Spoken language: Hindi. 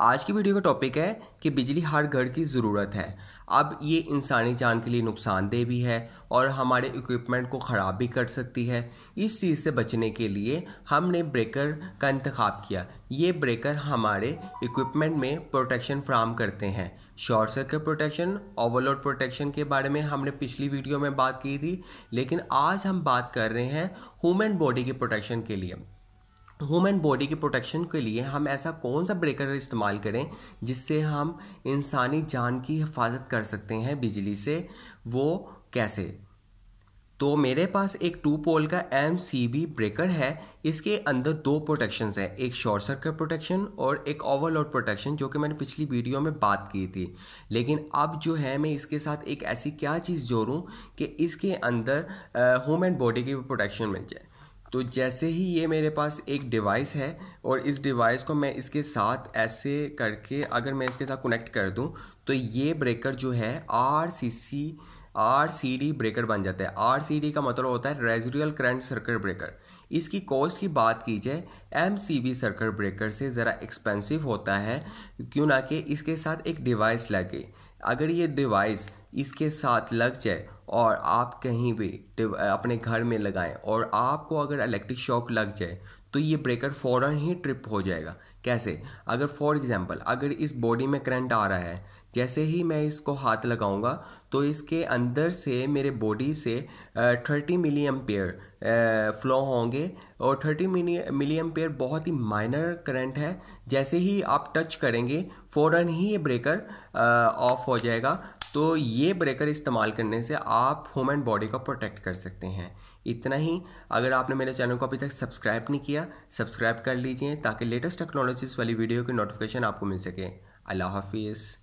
आज की वीडियो का टॉपिक है कि बिजली हर घर की ज़रूरत है अब ये इंसानी जान के लिए नुकसानदेह भी है और हमारे इक्विपमेंट को ख़राब भी कर सकती है इस चीज़ से बचने के लिए हमने ब्रेकर का इंतखब किया ये ब्रेकर हमारे इक्विपमेंट में प्रोटेक्शन फ्राहम करते हैं short circuit protection overload protection के बारे में हमने पिछली वीडियो में बात की थी लेकिन आज हम बात कर रहे हैं ह्यूमन बॉडी के प्रोटेक्शन के लिए ह्यूमन बॉडी की प्रोटेक्शन के लिए हम ऐसा कौन सा ब्रेकर इस्तेमाल करें जिससे हम इंसानी जान की हिफाजत कर सकते हैं बिजली से वो कैसे तो मेरे पास एक टू पोल का एम सी बी ब्रेकर है इसके अंदर दो प्रोटेक्शन है एक शॉर्ट सर्किट प्रोटेक्शन और एक ओवरलोड प्रोटेक्शन जो कि मैंने पिछली वीडियो में बात की थी लेकिन अब जो है मैं इसके साथ एक ऐसी क्या चीज़ जोड़ूँ कि इसके अंदर ह्यूमन बॉडी की प्रोटेक्शन मिल जाए तो जैसे ही ये मेरे पास एक डिवाइस है और इस डिवाइस को मैं इसके साथ ऐसे करके अगर मैं इसके साथ कनेक्ट कर दूं तो ये ब्रेकर जो है R C C R C D breaker बन जाता है आर सी डी का मतलब होता है रेजिडुअल करंट सर्किट ब्रेकर इसकी कॉस्ट की बात की जाए M C B circuit breaker से ज़रा एक्सपेंसिव होता है क्यों ना कि इसके साथ एक डिवाइस लगे अगर ये डिवाइस इसके साथ लग जाए और आप कहीं भी अपने घर में लगाएं और आपको अगर इलेक्ट्रिक शॉक लग जाए तो ये ब्रेकर फ़ौरन ही ट्रिप हो जाएगा कैसे अगर फॉर एग्ज़ाम्पल अगर इस बॉडी में करंट आ रहा है जैसे ही मैं इसको हाथ लगाऊंगा तो इसके अंदर से मेरे बॉडी से थर्टी मिली एम्पेयर फ्लो होंगे और थर्टी मिली मिली एम्पेयर बहुत ही माइनर करंट है जैसे ही आप टच करेंगे फ़ौरन ही ये ब्रेकर ऑफ हो जाएगा तो ये ब्रेकर इस्तेमाल करने से आप होम एंड बॉडी को प्रोटेक्ट कर सकते हैं इतना ही अगर आपने मेरे चैनल को अभी तक सब्सक्राइब नहीं किया सब्सक्राइब कर लीजिए ताकि लेटेस्ट टेक्नोलॉजीज़ वाली वीडियो की नोटिफिकेशन आपको मिल सके अल्लाह हाफिज़